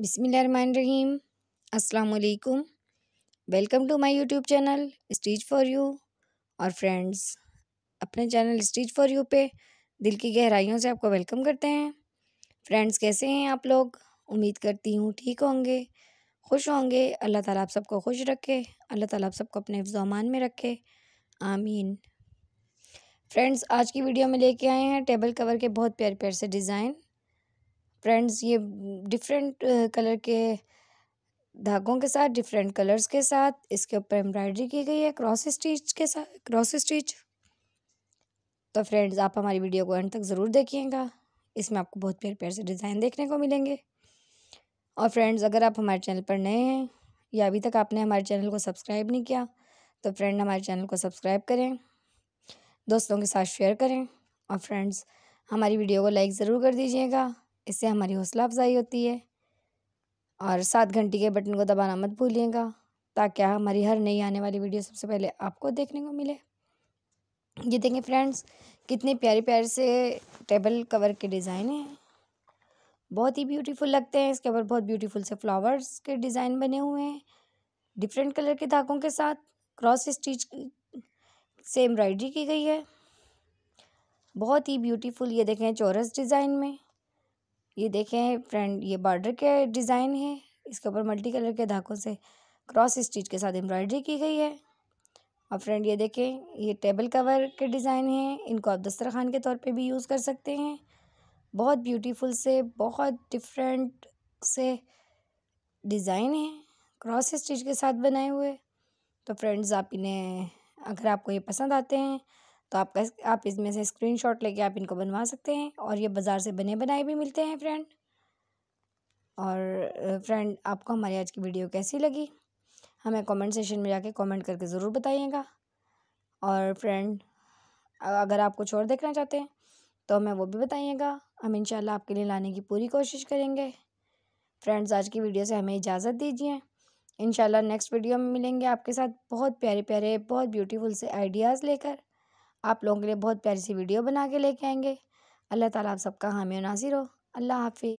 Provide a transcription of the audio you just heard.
बिसमीम अस्सलाम welcome to my YouTube channel stitch for you और फ्रेंड्स अपने चैनल स्टीच फॉर यू पे दिल की गहराइयों से आपको वेलकम करते हैं फ्रेंड्स कैसे हैं आप लोग उम्मीद करती हूँ ठीक होंगे खुश होंगे अल्लाह ताला आप सबको खुश रखे अल्लाह ताला आप सबको अपने हिफ्ज़ान में रखे आमीन फ्रेंड्स आज की वीडियो में लेके आए हैं टेबल कवर के बहुत प्यारे प्यार से डिज़ाइन फ्रेंड्स ये डिफरेंट कलर के धागों के साथ डिफरेंट कलर्स के साथ इसके ऊपर एम्ब्रॉयडरी की गई है क्रॉस स्टिच के साथ क्रॉस स्टिच तो फ्रेंड्स आप हमारी वीडियो को एंड तक ज़रूर देखिएगा इसमें आपको बहुत प्यार प्यार से डिज़ाइन देखने को मिलेंगे और फ्रेंड्स अगर आप हमारे चैनल पर नए हैं या अभी तक आपने हमारे चैनल को सब्सक्राइब नहीं किया तो फ्रेंड हमारे चैनल को सब्सक्राइब करें दोस्तों के साथ शेयर करें और फ्रेंड्स हमारी वीडियो को लाइक ज़रूर कर दीजिएगा इससे हमारी हौसला अफजाई होती है और सात घंटी के बटन को दबाना मत भूलिएगा ताकि हमारी हर नई आने वाली वीडियो सबसे पहले आपको देखने को मिले ये देखें फ्रेंड्स कितने प्यारे प्यारे से टेबल कवर के डिज़ाइन हैं बहुत ही ब्यूटीफुल लगते हैं इसके ऊपर बहुत ब्यूटीफुल से फ्लावर्स के डिज़ाइन बने हुए हैं डिफरेंट कलर के धागों के साथ क्रॉस स्टिच से एम्ब्रॉयडरी की गई है बहुत ही ब्यूटीफुल ये देखें चौरस डिज़ाइन में ये देखें फ्रेंड ये बॉर्डर के डिज़ाइन है इसके ऊपर मल्टी कलर के धागों से क्रॉस स्टिच के साथ एम्ब्रॉयडरी की गई है और फ्रेंड ये देखें ये टेबल कवर के डिज़ाइन हैं इनको आप दस्तरखान के तौर पे भी यूज़ कर सकते हैं बहुत ब्यूटीफुल से बहुत डिफरेंट से डिज़ाइन हैं क्रॉस स्टिच के साथ बनाए हुए तो फ्रेंड्स आप इन्हें अगर आपको ये पसंद आते हैं तो आपका आप इसमें से स्क्रीनशॉट लेके आप इनको बनवा सकते हैं और ये बाज़ार से बने बनाए भी मिलते हैं फ्रेंड और फ्रेंड आपको हमारी आज की वीडियो कैसी लगी हमें कमेंट सेशन में जाके कमेंट करके ज़रूर बताइएगा और फ्रेंड अगर आप कुछ और देखना चाहते हैं तो हमें वो भी बताइएगा हम इंशाल्लाह आपके लिए लाने की पूरी कोशिश करेंगे फ्रेंड्स आज की वीडियो से हमें इजाज़त दीजिए इंशाल्लाह नेक्स्ट वीडियो में मिलेंगे आपके साथ बहुत प्यारे प्यारे बहुत ब्यूटीफुल से आइडियाज़ लेकर आप लोगों के लिए बहुत प्यारी सी वीडियो बना के लेके आएंगे अल्लाह ताला आप सबका हामी नाज़िर हो अल्लाह हाफि